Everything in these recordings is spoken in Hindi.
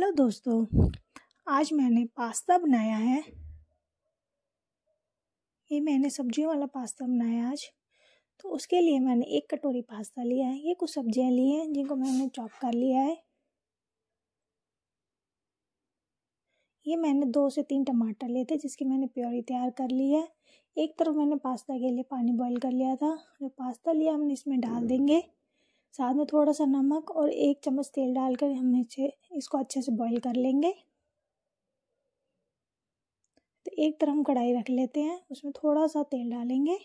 हेलो दोस्तों आज मैंने पास्ता बनाया है ये मैंने सब्जियों वाला पास्ता बनाया आज तो उसके लिए मैंने एक कटोरी पास्ता लिया है ये कुछ सब्जियां ली हैं जिनको मैंने चॉप कर लिया है ये मैंने दो से तीन टमाटर लिए थे जिसकी मैंने प्योरी तैयार कर ली है एक तरफ मैंने पास्ता के लिए पानी बॉईल कर लिया था जो पास्ता लिया हमने इसमें डाल देंगे साथ में थोड़ा सा नमक और एक चम्मच तेल डालकर हम इसे इसको अच्छे से बॉईल कर लेंगे तो एक तरह हम कढ़ाई रख लेते हैं उसमें थोड़ा सा तेल डालेंगे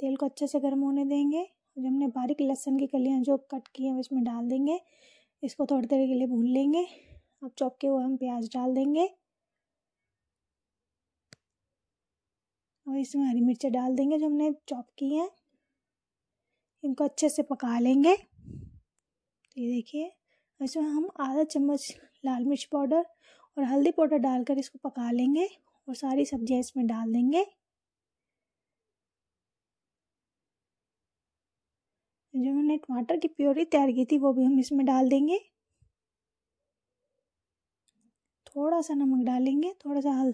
तेल को अच्छे से गर्म होने देंगे जो हमने बारीक लहसुन की कलियाँ जो कट की हैं इसमें डाल देंगे इसको थोड़ी देर के लिए भून लेंगे अब चौक के हुए हम प्याज डाल देंगे और इसमें हरी मिर्चें डाल देंगे जो हमने चॉप की हैं इनको अच्छे से पका लेंगे तो ये देखिए इसमें हम आधा चम्मच लाल मिर्च पाउडर और हल्दी पाउडर डालकर इसको पका लेंगे और सारी सब्जियां इसमें डाल देंगे जो हमने टमाटर की प्योरी तैयार की थी वो भी हम इसमें डाल देंगे थोड़ा सा नमक डालेंगे थोड़ा सा हल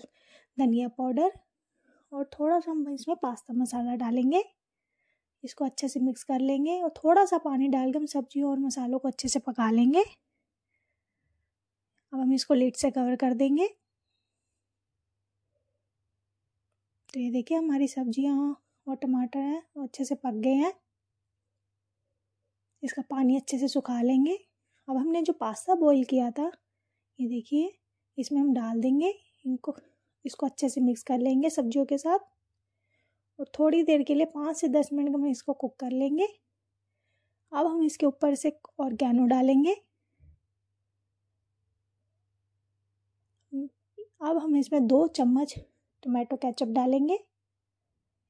धनिया पाउडर और थोड़ा सा हम इसमें पास्ता मसाला डालेंगे इसको अच्छे से मिक्स कर लेंगे और थोड़ा सा पानी डाल के हम सब्जियों और मसालों को अच्छे से पका लेंगे अब हम इसको लेट से कवर कर देंगे तो ये देखिए हमारी सब्जियाँ और टमाटर हैं वो अच्छे से पक गए हैं इसका पानी अच्छे से सुखा लेंगे अब हमने जो पास्ता बॉईल किया था ये देखिए इसमें हम डाल देंगे इनको इसको अच्छे से मिक्स कर लेंगे सब्जियों के साथ और थोड़ी देर के लिए पाँच से दस मिनट में इसको कुक कर लेंगे अब हम इसके ऊपर से और गैनो डालेंगे अब हम इसमें दो चम्मच टोमेटो केचप डालेंगे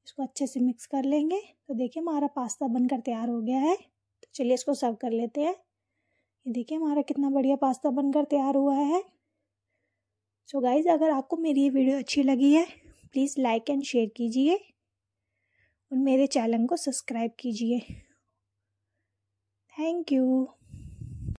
इसको अच्छे से मिक्स कर लेंगे तो देखिए हमारा पास्ता बनकर तैयार हो गया है तो चलिए इसको सर्व कर लेते हैं ये देखिए हमारा कितना बढ़िया पास्ता बनकर तैयार हुआ है सो so गाइज़ अगर आपको मेरी ये वीडियो अच्छी लगी है प्लीज़ लाइक एंड शेयर कीजिए और मेरे चैनल को सब्सक्राइब कीजिए थैंक यू